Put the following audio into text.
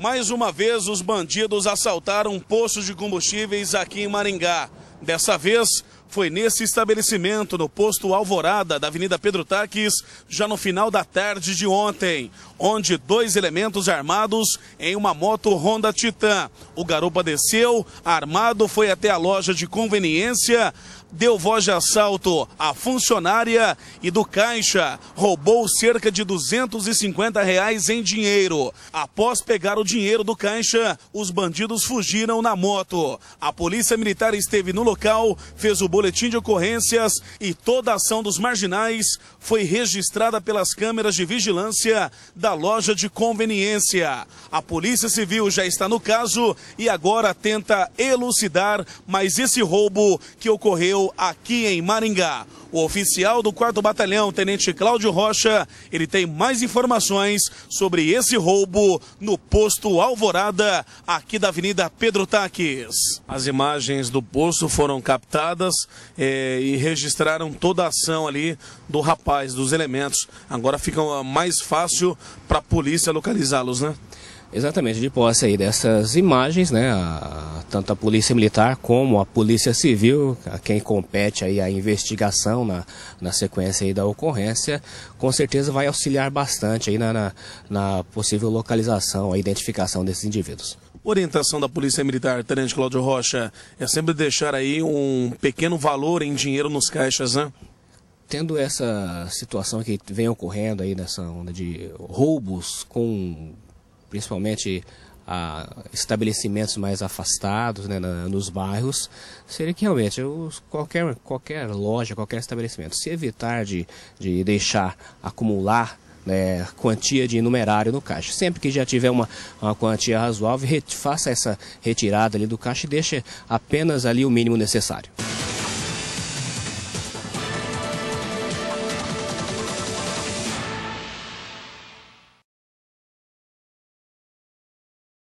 Mais uma vez, os bandidos assaltaram poço de combustíveis aqui em Maringá. Dessa vez, foi nesse estabelecimento, no posto Alvorada da Avenida Pedro Taques, já no final da tarde de ontem, onde dois elementos armados em uma moto Honda Titan. O garupa desceu, armado, foi até a loja de conveniência, deu voz de assalto à funcionária e do caixa, roubou cerca de 250 reais em dinheiro. Após pegar o dinheiro do caixa, os bandidos fugiram na moto. A polícia militar esteve no local, fez o boletim de ocorrências e toda a ação dos marginais foi registrada pelas câmeras de vigilância da loja de conveniência. A Polícia Civil já está no caso e agora tenta elucidar mais esse roubo que ocorreu aqui em Maringá. O oficial do 4 Batalhão, Tenente Cláudio Rocha, ele tem mais informações sobre esse roubo no posto Alvorada, aqui da Avenida Pedro Taques. As imagens do posto foram captadas é, e registraram toda a ação ali do rapaz, dos elementos. Agora fica ah, mais fácil para a polícia localizá-los, né? Exatamente, de posse aí dessas imagens, né, a, tanto a Polícia Militar como a Polícia Civil, a quem compete aí a investigação na, na sequência aí da ocorrência, com certeza vai auxiliar bastante aí na, na, na possível localização, a identificação desses indivíduos orientação da Polícia Militar, Tenente Cláudio Rocha, é sempre deixar aí um pequeno valor em dinheiro nos caixas, né? Tendo essa situação que vem ocorrendo aí nessa onda de roubos com principalmente estabelecimentos mais afastados né, na, nos bairros, seria que realmente os, qualquer, qualquer loja, qualquer estabelecimento, se evitar de, de deixar acumular né, quantia de numerário no caixa. Sempre que já tiver uma, uma quantia razoável, faça essa retirada ali do caixa e deixe apenas ali o mínimo necessário.